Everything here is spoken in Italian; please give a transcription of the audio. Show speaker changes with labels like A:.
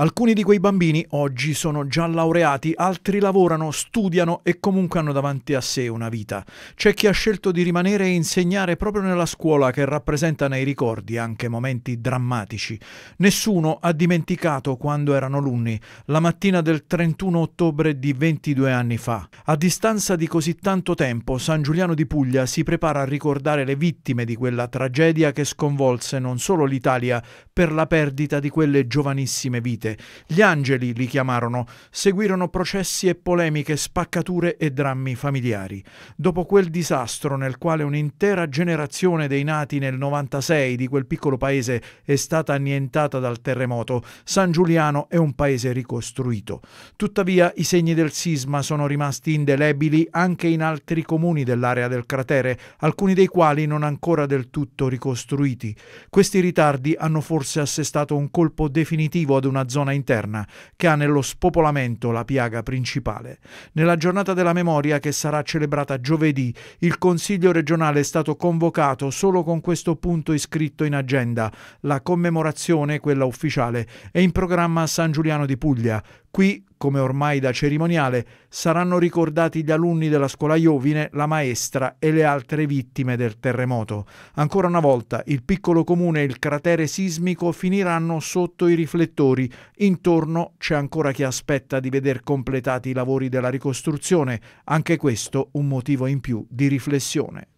A: Alcuni di quei bambini oggi sono già laureati, altri lavorano, studiano e comunque hanno davanti a sé una vita. C'è chi ha scelto di rimanere e insegnare proprio nella scuola che rappresenta nei ricordi anche momenti drammatici. Nessuno ha dimenticato quando erano alunni, la mattina del 31 ottobre di 22 anni fa. A distanza di così tanto tempo, San Giuliano di Puglia si prepara a ricordare le vittime di quella tragedia che sconvolse non solo l'Italia per la perdita di quelle giovanissime vite vite. Gli angeli li chiamarono, seguirono processi e polemiche, spaccature e drammi familiari. Dopo quel disastro nel quale un'intera generazione dei nati nel 96 di quel piccolo paese è stata annientata dal terremoto, San Giuliano è un paese ricostruito. Tuttavia i segni del sisma sono rimasti indelebili anche in altri comuni dell'area del cratere, alcuni dei quali non ancora del tutto ricostruiti. Questi ritardi hanno forse assestato un colpo definitivo ad una zona zona interna, che ha nello spopolamento la piaga principale. Nella giornata della memoria, che sarà celebrata giovedì, il Consiglio regionale è stato convocato solo con questo punto iscritto in agenda. La commemorazione, quella ufficiale, è in programma a San Giuliano di Puglia, Qui, come ormai da cerimoniale, saranno ricordati gli alunni della scuola Iovine, la maestra e le altre vittime del terremoto. Ancora una volta, il piccolo comune e il cratere sismico finiranno sotto i riflettori. Intorno c'è ancora chi aspetta di veder completati i lavori della ricostruzione. Anche questo un motivo in più di riflessione.